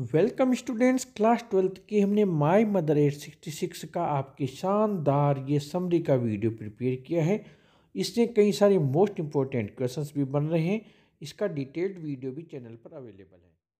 welcome students class twelfth की हमने my mother eight sixty six का आपके शानदार ये समरी का वीडियो प्रिपेयर किया है इसमें कई सारे मोस्ट इम्पोर्टेंट क्वेश्चंस भी बन रहे हैं इसका डिटेल्ड वीडियो भी चैनल पर अवेलेबल है